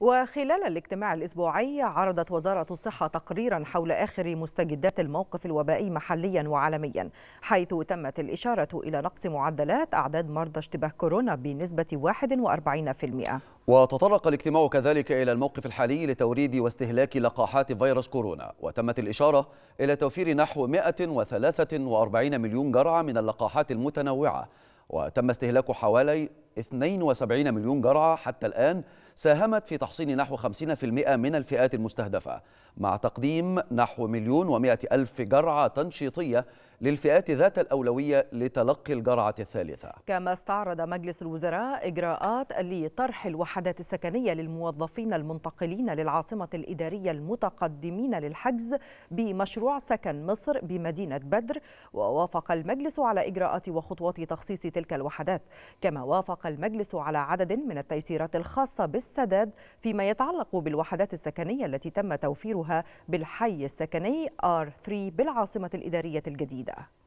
وخلال الاجتماع الأسبوعي عرضت وزارة الصحة تقريرا حول آخر مستجدات الموقف الوبائي محليا وعالميا حيث تمت الإشارة إلى نقص معدلات أعداد مرضى اشتباه كورونا بنسبة 41% وتطرق الاجتماع كذلك إلى الموقف الحالي لتوريد واستهلاك لقاحات فيروس كورونا وتمت الإشارة إلى توفير نحو 143 مليون جرعة من اللقاحات المتنوعة وتم استهلاك حوالي 72 مليون جرعة حتى الآن ساهمت في تحصين نحو 50% من الفئات المستهدفة مع تقديم نحو مليون ومائة ألف جرعة تنشيطية للفئات ذات الأولوية لتلقي الجرعة الثالثة كما استعرض مجلس الوزراء إجراءات لطرح الوحدات السكنية للموظفين المنتقلين للعاصمة الإدارية المتقدمين للحجز بمشروع سكن مصر بمدينة بدر ووافق المجلس على إجراءات وخطوات تخصيص تلك الوحدات كما وافق المجلس على عدد من التيسيرات الخاصة بالسداد فيما يتعلق بالوحدات السكنية التي تم توفيرها بالحي السكني R3 بالعاصمة الإدارية الجديدة